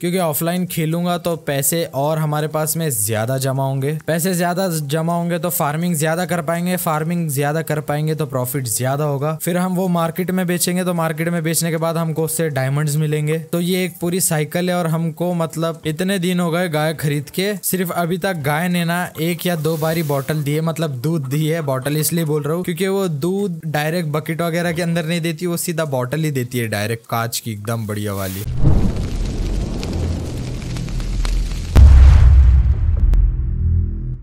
क्योंकि ऑफलाइन खेलूंगा तो पैसे और हमारे पास में ज़्यादा जमा होंगे पैसे ज़्यादा जमा होंगे तो फार्मिंग ज़्यादा कर पाएंगे फार्मिंग ज़्यादा कर पाएंगे तो प्रॉफिट ज़्यादा होगा फिर हम वो मार्केट में बेचेंगे तो मार्केट में बेचने के बाद हमको उससे डायमंड्स मिलेंगे तो ये एक पूरी साइकिल है और हमको मतलब इतने दिन हो गए गाय खरीद के सिर्फ अभी तक गाय ने ना एक या दो बारी बॉटल दी है मतलब दूध दी है बॉटल इसलिए बोल रहा हूँ क्योंकि वो दूध डायरेक्ट बकेट वगैरह के अंदर नहीं देती वो सीधा बॉटल ही देती है डायरेक्ट कांच की एकदम बढ़िया वाली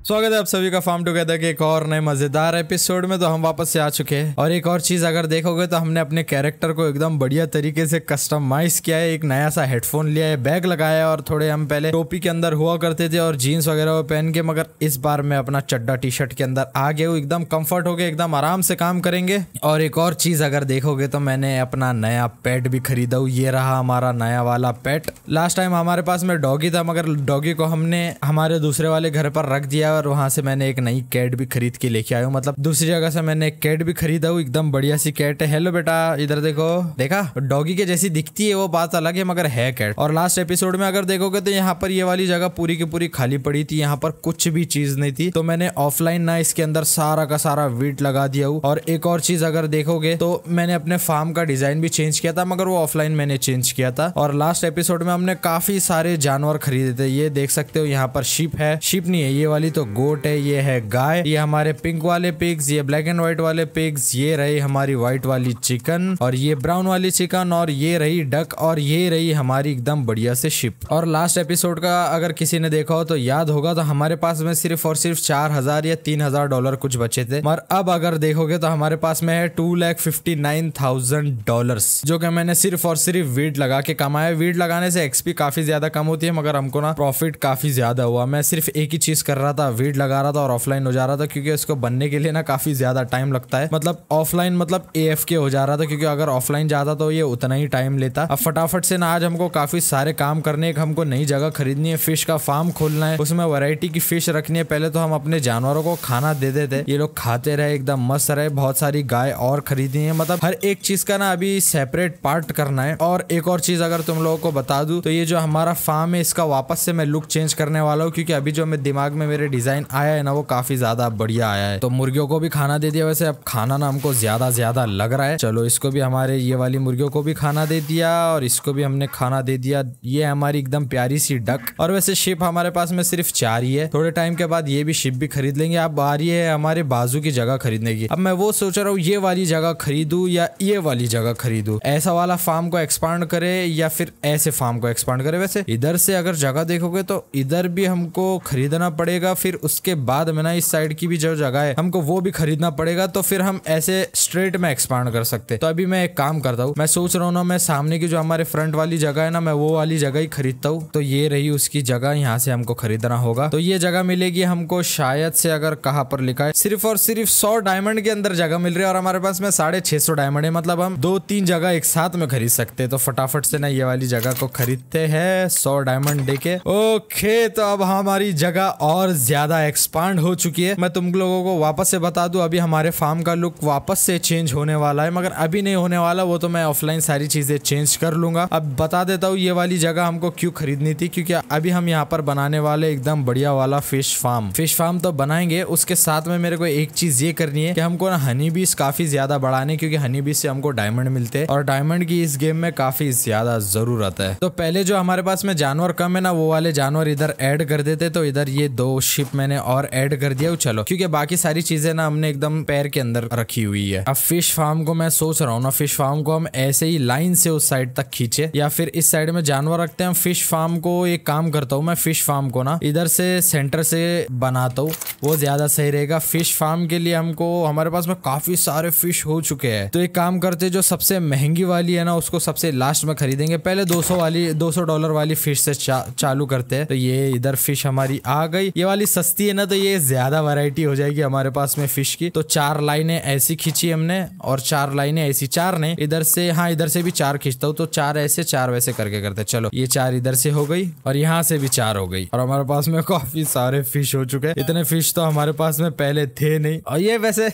स्वागत है आप सभी का फार्म टुगेदर के एक और नए मजेदार एपिसोड में तो हम वापस से आ चुके हैं और एक और चीज अगर देखोगे तो हमने अपने कैरेक्टर को एकदम बढ़िया तरीके से कस्टमाइज किया है एक नया सा हेडफोन लिया है बैग लगाया है और थोड़े हम पहले टोपी के अंदर हुआ करते थे और जीन्स वगैरह पहन के मगर इस बार मैं अपना चड्डा टी शर्ट के अंदर आ गया हूँ एकदम कम्फर्ट हो गया एकदम आराम से काम करेंगे और एक और चीज अगर देखोगे तो मैंने अपना नया पेट भी खरीदा हूँ ये रहा हमारा नया वाला पेट लास्ट टाइम हमारे पास में डॉगी था मगर डॉगी को हमने हमारे दूसरे वाले घर पर रख दिया और वहाँ से मैंने एक नई कैट भी खरीद के लेके आया हूँ मतलब दूसरी जगह से मैंने एक कैट भी खरीदा हूँ एकदम बढ़िया सी कैट है हेलो बेटा इधर देखो देखा डॉगी के जैसी दिखती है वो बात अलग है मगर है कैट और लास्ट एपिसोड में अगर देखोगे तो यहाँ पर ये वाली जगह पूरी की पूरी खाली पड़ी थी यहाँ पर कुछ भी चीज नहीं थी तो मैंने ऑफलाइन ना इसके अंदर सारा का सारा वीट लगा दिया हूँ और एक और चीज अगर देखोगे तो मैंने अपने फार्म का डिजाइन भी चेंज किया था मगर वो ऑफलाइन मैंने चेंज किया था और लास्ट एपिसोड में हमने काफी सारे जानवर खरीदे थे ये देख सकते हो यहाँ पर शिप है शिप नहीं है ये वाली तो गोट है ये है गाय ये हमारे पिंक वाले पिग्स ये ब्लैक एंड व्हाइट वाले पिग्स ये रही हमारी व्हाइट वाली चिकन और ये ब्राउन वाली चिकन और ये रही डक और ये रही हमारी एकदम बढ़िया से शिप और लास्ट एपिसोड का अगर किसी ने देखा हो तो याद होगा तो हमारे पास में सिर्फ और सिर्फ चार हजार या तीन हजार डॉलर कुछ बचे थे और अब अगर देखोगे तो हमारे पास में है two lakh fifty nine thousand dollar जो कि मैंने सिर्फ और सिर्फ वीट लगा के कमाया वीट लगाने से एक्सपी काफी ज्यादा कम होती है मगर हमको ना प्रॉफिट काफी ज्यादा हुआ मैं सिर्फ एक ही चीज कर रहा था वेट लगा रहा था और ऑफलाइन हो जा रहा था क्योंकि इसको बनने के लिए ना काफ़ी ज़्यादा टाइम लगता है मतलब ऑफलाइन मतलब ए हो जा रहा था क्योंकि अगर ऑफलाइन जाता तो ये उतना ही टाइम लेता अब फटाफट से ना आज हमको काफ़ी सारे काम करने हमको नई जगह खरीदनी है फिश का फार्म खोलना है उसमें वैरायटी की फिश रखनी है पहले तो हम अपने जानवरों को खाना दे देते ये लोग खाते रहे एकदम मस्त रहे बहुत सारी गाय और खरीदनी है मतलब हर एक चीज़ का ना अभी सेपरेट पार्ट करना है और एक और चीज़ अगर तुम लोगों को बता दू तो ये जो हमारा फार्म है इसका वापस से मैं लुक चेंज करने वाला हूँ क्योंकि अभी जो मैं दिमाग में मेरे डिजाइन डिज़ाइन आया है ना वो काफ़ी ज़्यादा बढ़िया आया है तो मुर्गियों को भी खाना दे दिया वैसे अब खाना ना हमको ज़्यादा ज़्यादा लग रहा है चलो इसको भी हमारे ये वाली मुर्गियों को भी खाना दे दिया और इसको भी हमने खाना दे दिया ये हमारी एकदम प्यारी सी डक और वैसे शिप हमारे पास में सिर्फ चार ही है थोड़े टाइम के बाद ये भी शिप भी खरीद लेंगे अब आ रही है हमारे बाजू की जगह खरीदने की अब मैं वो सोच रहा हूँ ये वाली जगह खरीदू या ये वाली जगह खरीदू ऐसा वाला फार्म को एक्सपांड करे या फिर ऐसे फार्म को एक्सपांड करे वैसे इधर से अगर जगह देखोगे तो इधर भी हमको खरीदना पड़ेगा फिर उसके बाद में ना इस साइड की भी जो जगह है हमको वो भी खरीदना पड़ेगा तो फिर हम ऐसे स्ट्रेट में एक्सपांड कर सकते तो अभी मैं एक काम करता हूँ मैं सोच रहा हूँ ना मैं सामने की जो हमारे फ्रंट वाली जगह है ना मैं वो वाली जगह ही खरीदता हूँ तो ये रही उसकी जगह यहाँ से हमको खरीदना होगा तो ये जगह मिलेगी हमको शायद से अगर कहा पर लिखा है सिर्फ और सिर्फ सौ डायमंड के अंदर जगह मिल रही है और हमारे पास में साढ़े छह सौ डायमंड है मतलब हम दो तीन जगह एक साथ में खरीद सकते हैं तो फटाफट से ना ये वाली जगह को खरीदते हैं सौ डायमंड देके ओके तो अब हमारी जगह और ज्यादा ज़्यादा एक्सपांड हो चुकी है मैं तुम लोगों को वापस से बता दू अभी हमारे फार्म का लुक वापस से चेंज होने वाला है मगर अभी नहीं होने वाला वो तो मैं ऑफलाइन सारी चीज़ें चेंज कर लूंगा अब बता देता हूँ ये वाली जगह हमको क्यों खरीदनी थी क्योंकि अभी हम यहाँ पर बनाने वाले एकदम बढ़िया वाला फिश फार्म फिश फार्म तो बनाएंगे उसके साथ में मेरे को एक चीज़ ये करनी है कि हमको ना हनी बीस काफ़ी ज़्यादा बढ़ाने क्योंकि हनी बीस से हमको डायमंड मिलते हैं और डायमंड की इस गेम में काफ़ी ज़्यादा ज़रूरत है तो पहले जो हमारे पास में जानवर कम है ना वो वाले जानवर इधर ऐड कर देते तो इधर ये दो शिप चिप मैंने और ऐड कर दिया चलो क्योंकि बाकी सारी चीजें ना हमने एकदम पैर के अंदर रखी हुई है अब फिश फार्म को मैं सोच रहा हूँ ना फिश फार्म को हम ऐसे ही लाइन से उस साइड तक खींचे या फिर इस साइड में जानवर रखते हैं फिश फार्म को एक काम करता हूँ मैं फिश फार्म को ना इधर से सेंटर से बनाता हूँ वो ज्यादा सही रहेगा फिश फार्म के लिए हमको हमारे पास में काफी सारे फिश हो चुके हैं तो एक काम करते जो सबसे महंगी वाली है ना उसको सबसे लास्ट में खरीदेंगे पहले 200 वाली 200 डॉलर वाली फिश से चा, चालू करते हैं तो ये इधर फिश हमारी आ गई ये वाली सस्ती है ना तो ये ज़्यादा वैरायटी हो जाएगी हमारे पास में फ़िश की तो चार लाइनें ऐसी खींची हमने और चार लाइनें ऐसी चार ने इधर से हाँ इधर से भी चार खींचता हूँ तो चार ऐसे चार वैसे करके करते चलो ये चार इधर से हो गई और यहाँ से भी चार हो गई और हमारे पास में काफ़ी सारे फिश हो चुके हैं इतने फिश तो हमारे पास में पहले थे नहीं और ये वैसे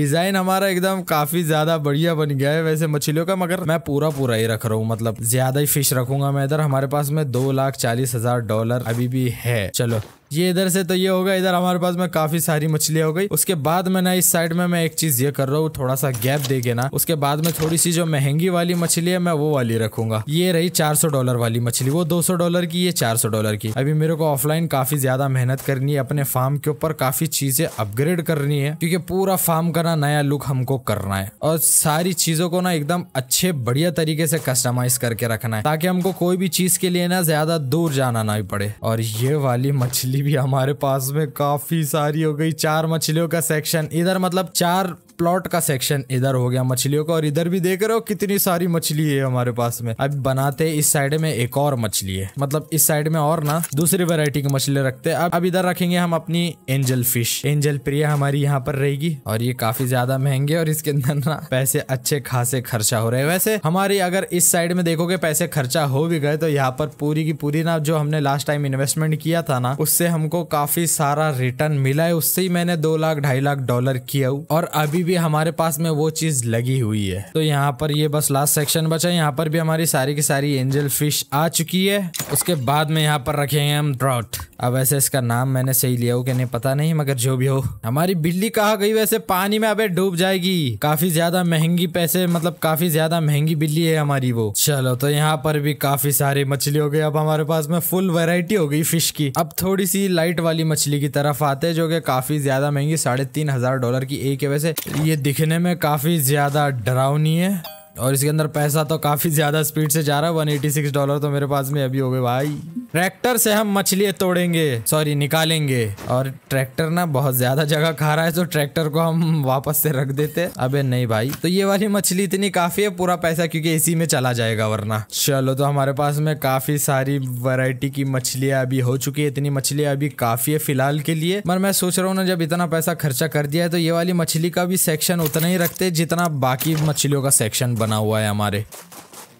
डिज़ाइन हमारा एकदम काफ़ी ज़्यादा बढ़िया बन गया है वैसे मछलियों का मगर मैं पूरा पूरा ही रख रहा हूँ मतलब ज़्यादा ही फिश रखूंगा मैं इधर हमारे पास में दो लाख चालीस हजार डॉलर अभी भी है चलो ये इधर से तो ये होगा इधर हमारे पास में काफी सारी मछलियां हो गई उसके बाद में ना इस साइड में मैं एक चीज ये कर रहा हूँ थोड़ा सा गैप दे के ना उसके बाद में थोड़ी सी जो महंगी वाली मछली है मैं वो वाली रखूंगा ये रही चार डॉलर वाली मछली वो दो डॉलर की ये चार डॉलर की अभी मेरे को ऑफलाइन काफी ज्यादा मेहनत करनी है अपने फार्म के ऊपर काफी चीजें अपग्रेड करनी है क्यूँकी पूरा फार्म का ना नया लुक हमको करना है और सारी चीजों को ना एकदम अच्छे बढ़िया तरीके से कस्टमाइज करके रखना है ताकि हमको कोई भी चीज के लिए ना ज्यादा दूर जाना ना पड़े और ये वाली मछली मछली भी हमारे पास में काफी सारी हो गई चार मछलियों का सेक्शन इधर मतलब चार प्लॉट का सेक्शन इधर हो गया मछलियों का और इधर भी देख रहे हो कितनी सारी मछली है हमारे पास में अब बनाते इस साइड में एक और मछली है मतलब इस साइड में और ना दूसरी वेरायटी की मछली रखते है अब इधर रखेंगे हम अपनी एंजल फिश एंजल प्रिया हमारी यहाँ पर रहेगी और ये काफी ज्यादा महंगे और इसके अंदर ना पैसे अच्छे खासे खर्चा हो रहे हैं वैसे हमारी अगर इस साइड में देखोगे पैसे खर्चा हो भी गए तो यहाँ पर पूरी की पूरी ना जो हमने लास्ट टाइम इन्वेस्टमेंट किया था ना उससे हमको काफी सारा रिटर्न मिला है उससे ही मैंने दो लाख ढाई लाख डॉलर किया और अभी भी हमारे पास में वो चीज़ लगी हुई है तो यहाँ पर ये बस लास्ट सेक्शन बचा है यहाँ पर भी हमारी सारी की सारी एंजल फिश आ चुकी है उसके बाद में यहाँ पर रखे हैं हम ड्राउट अब वैसे इसका नाम मैंने सही लिया हो कि नहीं पता नहीं मगर जो भी हो हमारी बिल्ली कहा गई वैसे पानी में अबे डूब जाएगी काफी ज्यादा महंगी पैसे मतलब काफी ज्यादा महंगी बिल्ली है हमारी वो चलो तो यहाँ पर भी काफी सारी मछली हो गई अब हमारे पास में फुल वेरायटी हो गई फिश की अब थोड़ी सी लाइट वाली मछली की तरफ आते जो की काफी ज्यादा महंगी साढ़े तीन हजार डॉलर की एक है वैसे ये दिखने में काफी ज्यादा डरावनी है और इसके अंदर पैसा तो काफी ज्यादा स्पीड से जा रहा है 186 डॉलर तो मेरे पास में अभी हो गए भाई ट्रैक्टर से हम मछलियाँ तोड़ेंगे सॉरी निकालेंगे और ट्रैक्टर ना बहुत ज्यादा जगह खा रहा है तो ट्रैक्टर को हम वापस से रख देते अबे नहीं भाई तो ये वाली मछली इतनी काफी है पूरा पैसा क्योंकि इसी में चला जाएगा वरना चलो तो हमारे पास में काफी सारी वैरायटी की मछलियां अभी हो चुकी है इतनी मछलियां अभी काफी है फिलहाल के लिए मगर मैं सोच रहा हूँ ना जब इतना पैसा खर्चा कर दिया है तो ये वाली मछली का भी सेक्शन उतना ही रखते जितना बाकी मछलियों का सेक्शन बना हुआ है हमारे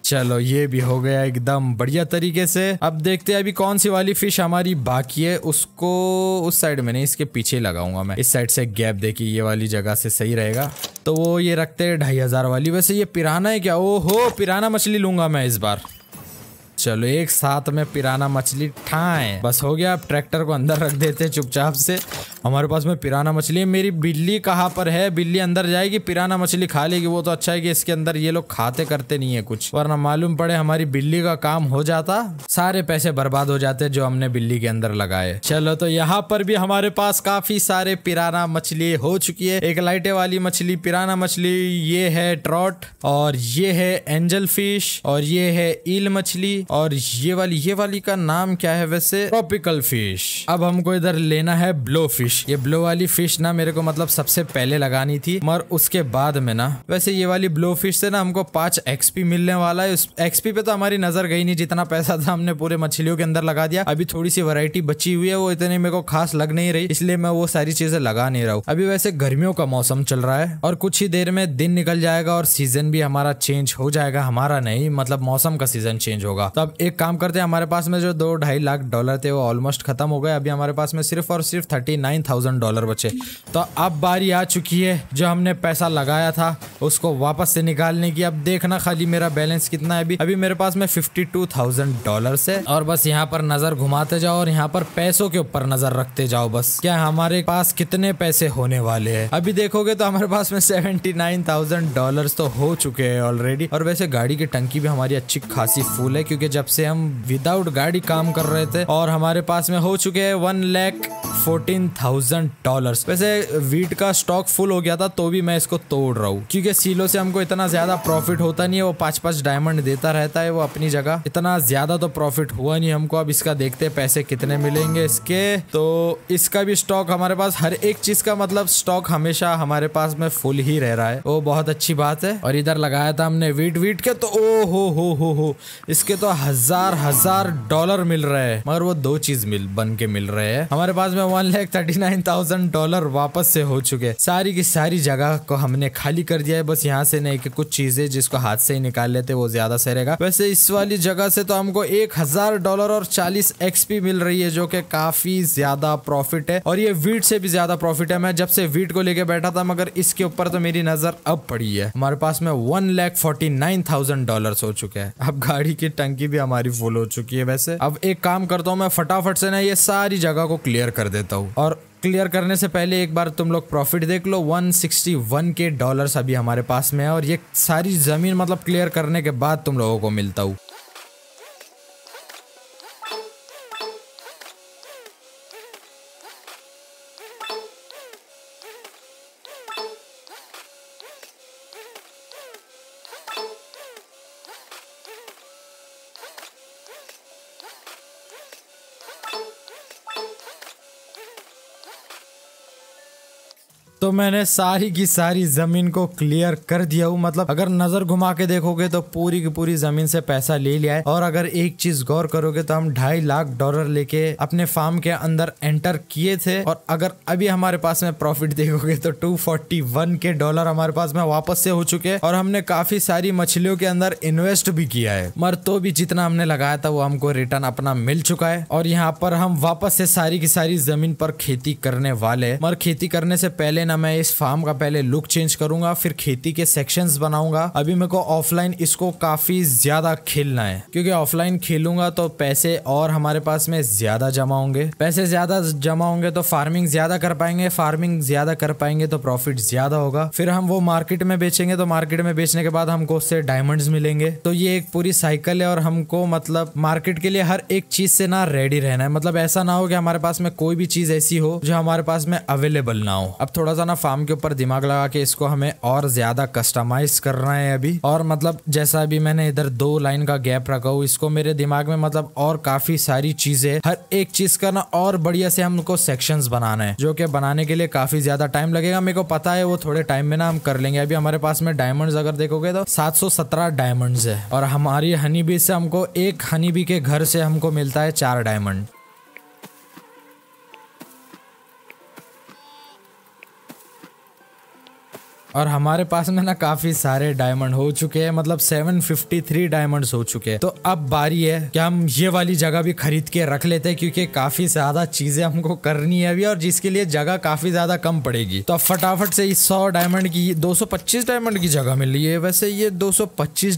चलो ये भी हो गया एकदम बढ़िया तरीके से अब देखते हैं अभी कौन सी वाली फिश हमारी बाकी है उसको उस साइड में नहीं इसके पीछे लगाऊंगा मैं इस साइड से गैप देखिए ये वाली जगह से सही रहेगा तो वो ये रखते हैं ढाई हजार वाली वैसे ये पिराना है क्या ओहो पिराना मछली लूंगा मैं इस बार चलो एक साथ में पिराना मछली ठाए बस हो गया अब ट्रैक्टर को अंदर रख देते हैं चुपचाप से हमारे पास में पिराना मछली है मेरी बिल्ली कहाँ पर है बिल्ली अंदर जाएगी पिराना मछली खा लेगी वो तो अच्छा है कि इसके अंदर ये लोग खाते करते नहीं है कुछ वरना मालूम पड़े हमारी बिल्ली का काम हो जाता सारे पैसे बर्बाद हो जाते जो हमने बिल्ली के अंदर लगाए चलो तो यहाँ पर भी हमारे पास काफी सारे पिराना मछली हो चुकी है एक लाइटे वाली मछली पिराना मछली ये है ट्रॉट और ये है एंजल फिश और ये है ईल मछली और ये वाली ये वाली का नाम क्या है वैसे ट्रॉपिकल फिश अब हमको इधर लेना है ब्लो फिश ये ब्लो वाली फिश ना मेरे को मतलब सबसे पहले लगानी थी मगर उसके बाद में ना वैसे ये वाली ब्लो फिश से ना हमको पांच एक्सपी मिलने वाला है एक्सपी पे तो हमारी नजर गई नहीं जितना पैसा था हमने पूरे मछलियों के अंदर लगा दिया अभी थोड़ी सी वैरायटी बची हुई है वो इतनी मेरे को खास लग नहीं रही इसलिए मैं वो सारी चीजें लगा नहीं रहा हूँ अभी वैसे गर्मियों का मौसम चल रहा है और कुछ ही देर में दिन निकल जाएगा और सीजन भी हमारा चेंज हो जाएगा हमारा नहीं मतलब मौसम का सीजन चेंज होगा तो अब एक काम करते हैं हमारे पास में जो दो ढाई लाख डॉलर थे वो ऑलमोस्ट खत्म हो गए अभी हमारे पास में सिर्फ और सिर्फ थर्टी नाइन थाउजेंड डॉलर बचे तो अब बारी आ चुकी है जो हमने पैसा लगाया था उसको वापस से निकालने की अब देखना खाली मेरा बैलेंस कितना है अभी अभी मेरे पास में फिफ्टी टू थाउजेंड डॉलर है और बस यहाँ पर नजर घुमाते जाओ और यहाँ पर पैसों के ऊपर नजर रखते जाओ बस क्या हमारे पास कितने पैसे होने वाले है अभी देखोगे तो हमारे पास में सेवेंटी नाइन थाउजेंड डॉलर तो हो चुके हैं ऑलरेडी और वैसे गाड़ी की टंकी भी हमारी अच्छी खासी फूल है क्योंकि क्योंकि जब से हम विदाउट गाड़ी काम कर रहे थे और हमारे पास में हो चुके हैं one lakh fourteen thousand dollar वैसे वीट का स्टॉक फुल हो गया था तो भी मैं इसको तोड़ रहा हूँ क्योंकि सीलो से हमको इतना ज्यादा प्रॉफिट होता नहीं है वो पांच पांच डायमंड देता रहता है वो अपनी जगह इतना ज्यादा तो प्रॉफिट हुआ नहीं हमको अब इसका देखते पैसे कितने मिलेंगे इसके तो इसका भी स्टॉक हमारे पास हर एक चीज का मतलब स्टॉक हमेशा हमारे पास में फुल ही रह रहा है वो बहुत अच्छी बात है और इधर लगाया था हमने वीट वीट के तो ओ हो हो हो हो इसके तो हजार हजार डॉलर मिल रहे हैं मगर वो दो चीज मिल बन के मिल रहे हैं हमारे पास में one lakh thirty nine thousand dollar वापस से हो चुके सारी की सारी जगह को हमने खाली कर दिया है बस यहाँ से नहीं कि कुछ चीजें जिसको हाथ से ही निकाल लेते वो ज्यादा सही रहेगा वैसे इस वाली जगह से तो हमको एक हजार डॉलर और चालीस एक्सपी मिल रही है जो कि काफी ज्यादा प्रॉफिट है और ये वीट से भी ज्यादा प्रॉफिट है मैं जब से वीट को लेके बैठा था मगर इसके ऊपर तो मेरी नजर अब पड़ी है हमारे पास में one lakh forty nine thousand dollar हो चुके हैं अब गाड़ी की टंकी की भी हमारी फुल हो चुकी है वैसे अब एक काम करता हूँ मैं फटाफट से ना ये सारी जगह को क्लियर कर देता हूँ और क्लियर करने से पहले एक बार तुम लोग प्रॉफिट देख लो 161 के डॉलर्स अभी हमारे पास में है और ये सारी ज़मीन मतलब क्लियर करने के बाद तुम लोगों को मिलता हूँ तो मैंने सारी की सारी ज़मीन को क्लियर कर दिया हूँ मतलब अगर नज़र घुमा के देखोगे तो पूरी की पूरी ज़मीन से पैसा ले लिया है और अगर एक चीज़ गौर करोगे तो हम ढाई लाख डॉलर लेके अपने फार्म के अंदर एंटर किए थे और अगर अभी हमारे पास में प्रॉफिट देखोगे तो वन के डॉलर हमारे पास में वापस से हो चुके हैं और हमने काफ़ी सारी मछलियों के अंदर इन्वेस्ट भी किया है मगर तो भी जितना हमने लगाया था वो हमको रिटर्न अपना मिल चुका है और यहाँ पर हम वापस से सारी की सारी ज़मीन पर खेती करने वाले मगर खेती करने से पहले ना ना मैं इस फार्म का पहले लुक चेंज करूंगा फिर खेती के सेक्शंस बनाऊंगा अभी मेरे को ऑफलाइन इसको काफी ज्यादा खेलना है क्योंकि ऑफलाइन खेलूंगा तो पैसे और हमारे पास में ज्यादा जमा होंगे पैसे ज्यादा जमा होंगे तो फार्मिंग ज्यादा कर पाएंगे फार्मिंग ज्यादा कर पाएंगे तो प्रॉफिट ज्यादा होगा फिर हम वो मार्केट में बेचेंगे तो मार्केट में बेचने के बाद हमको उससे डायमंड्स मिलेंगे तो ये एक पूरी साइकिल है और हमको मतलब मार्केट के लिए हर एक चीज से ना रेडी रहना है मतलब ऐसा ना हो कि हमारे पास में कोई भी चीज ऐसी हो जो हमारे पास में अवेलेबल ना हो अब थोड़ा सा रोजाना फार्म के ऊपर दिमाग लगा के इसको हमें और ज्यादा कस्टमाइज करना है अभी और मतलब जैसा अभी मैंने इधर दो लाइन का गैप रखा हु इसको मेरे दिमाग में मतलब और काफी सारी चीजें हर एक चीज करना और बढ़िया से हमको सेक्शन बनाना है जो कि बनाने के लिए काफी ज्यादा टाइम लगेगा मेरे को पता है वो थोड़े टाइम में ना हम कर लेंगे अभी हमारे पास में डायमंड अगर देखोगे तो सात सौ सत्रह डायमंड है और हमारी हनी बी से हमको एक हनी बी के घर से हमको मिलता है चार डायमंड और हमारे पास में ना काफी सारे डायमंड हो चुके हैं मतलब 753 डायमंड्स हो चुके हैं तो अब बारी है कि हम ये वाली जगह भी खरीद के रख लेते हैं क्योंकि काफी ज्यादा चीजें हमको करनी है अभी और जिसके लिए जगह काफी ज्यादा कम पड़ेगी तो अब फटाफट से इस सौ डायमंड की दो डायमंड की जगह मिल रही है वैसे ये दो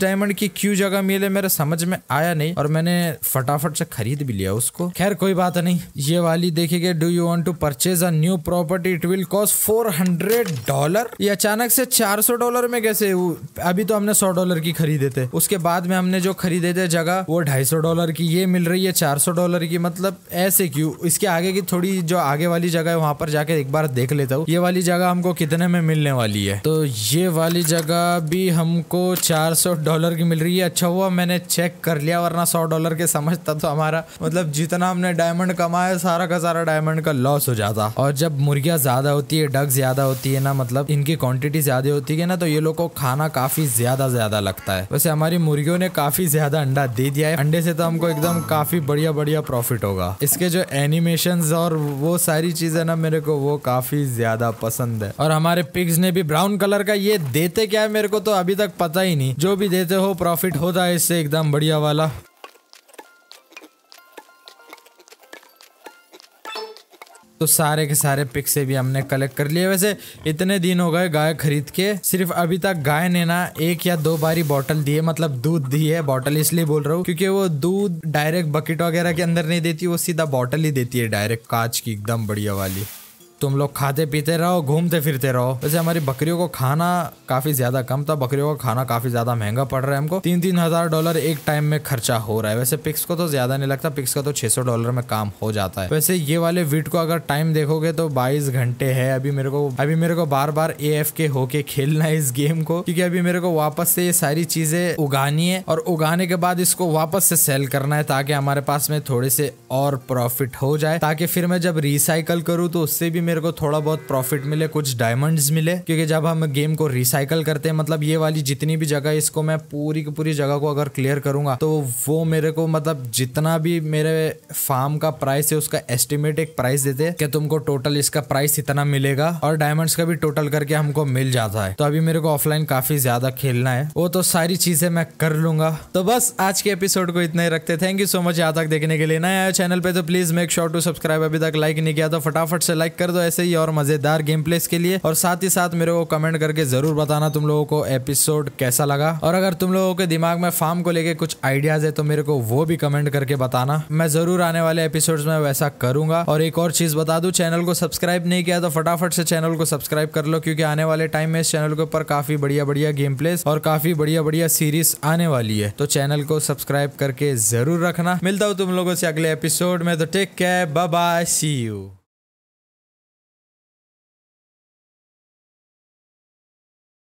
डायमंड की क्यूँ जगह मिले मेरे समझ में आया नहीं और मैंने फटाफट से खरीद भी लिया उसको खैर कोई बात नहीं ये वाली देखेगी do you want to purchase a new property it will cost four dollar ये अचानक अचानक से सौ डॉलर में कैसे अभी तो हमने सौ डॉलर की खरीदे थे उसके बाद में हमने जो खरीदे थे जगह वो ढाई सौ डॉलर की ये मिल रही है चार सौ डॉलर की मतलब ऐसे क्यों इसके आगे की थोड़ी जो आगे वाली जगह है वहां पर जाके एक बार देख लेता हूँ ये वाली जगह हमको कितने में मिलने वाली है तो ये वाली जगह भी हमको 400 डॉलर की मिल रही है अच्छा हुआ मैंने चेक कर लिया वरना सौ डॉलर के समझता तो हमारा मतलब जितना हमने डायमंड कमाया सारा का सारा डायमंड का लॉस हो जाता और जब मुर्गिया ज़्यादा होती है डग ज़्यादा होती है ना मतलब इनकी क्वान्टिटी क्वांटिटी ज़्यादा होती है ना तो ये लोग को खाना काफ़ी ज़्यादा ज़्यादा लगता है वैसे हमारी मुर्गियों ने काफ़ी ज़्यादा अंडा दे दिया है अंडे से तो हमको एकदम काफ़ी बढ़िया बढ़िया प्रॉफिट होगा इसके जो एनिमेशन और वो सारी चीज़ें ना मेरे को वो काफ़ी ज़्यादा पसंद है और हमारे पिग्स ने भी ब्राउन कलर का ये देते क्या है मेरे को तो अभी तक पता ही नहीं जो भी देते हो प्रॉफिट होता है इससे एकदम बढ़िया वाला तो सारे के सारे पिक से भी हमने कलेक्ट कर लिए वैसे इतने दिन हो गए गाय खरीद के सिर्फ अभी तक गाय ने ना एक या दो बारी बॉटल दी है मतलब दूध दी है बॉटल इसलिए बोल रहा हूँ क्योंकि वो दूध डायरेक्ट बकेट वगैरह के अंदर नहीं देती वो सीधा बॉटल ही देती है डायरेक्ट कांच की एकदम बढ़िया वाली तुम लोग खाते पीते रहो घूमते फिरते रहो वैसे हमारी बकरियों को खाना काफी ज्यादा कम था बकरियों का खाना काफी ज्यादा महंगा पड़ रहा है हमको तीन तीन हजार डॉलर एक टाइम में खर्चा हो रहा है वैसे पिक्स को तो ज्यादा नहीं लगता पिक्स का तो 600 डॉलर में काम हो जाता है वैसे ये वाले वीट को अगर टाइम देखोगे तो बाईस घंटे है अभी मेरे को अभी मेरे को बार बार ए एफ के होके खेलना है इस गेम को क्योंकि अभी मेरे को वापस से ये सारी चीजें उगानी है और उगाने के बाद इसको वापस से सेल करना है ताकि हमारे पास में थोड़े से और प्रॉफिट हो जाए ताकि फिर मैं जब रिसाइकल करूँ तो उससे भी मेरे को थोड़ा बहुत प्रॉफिट मिले कुछ डायमंड्स मिले क्योंकि जब हम गेम को रिसाइकल करते हैं मतलब ये वाली जितनी भी जगह इसको मैं पूरी की पूरी जगह को अगर क्लियर करूंगा तो वो मेरे को मतलब जितना भी मेरे फार्म का प्राइस है उसका एस्टिमेट एक प्राइस देते कि तुमको टोटल इसका प्राइस इतना मिलेगा और डायमंड्स का भी टोटल करके हमको मिल जाता है तो अभी मेरे को ऑफलाइन काफी ज्यादा खेलना है वो तो सारी चीजें मैं कर लूंगा तो बस आज के एपिसोड को इतना ही रखते थैंक यू सो मच यहाँ तक देखने के लिए नया चैनल पे तो please make sure to subscribe अभी तक लाइक नहीं किया तो फटाफट से लाइक कर दो दो तो ऐसे ही और मजेदार गेम प्लेस के लिए और साथ ही साथ मेरे को कमेंट करके जरूर बताना तुम लोगों को एपिसोड कैसा लगा और अगर तुम लोगों के दिमाग में फार्म को लेके कुछ आइडियाज है तो मेरे को वो भी कमेंट करके बताना मैं जरूर आने वाले एपिसोड में वैसा करूंगा और एक और चीज बता दू चैनल को सब्सक्राइब नहीं किया तो फटाफट से चैनल को सब्सक्राइब कर लो क्योंकि आने वाले टाइम में इस चैनल के ऊपर काफी बढ़िया बढ़िया गेम प्लेस और काफी बढ़िया बढ़िया सीरीज आने वाली है तो चैनल को सब्सक्राइब करके जरूर रखना मिलता हूँ तुम लोगों से अगले एपिसोड में तो take care bye bye see you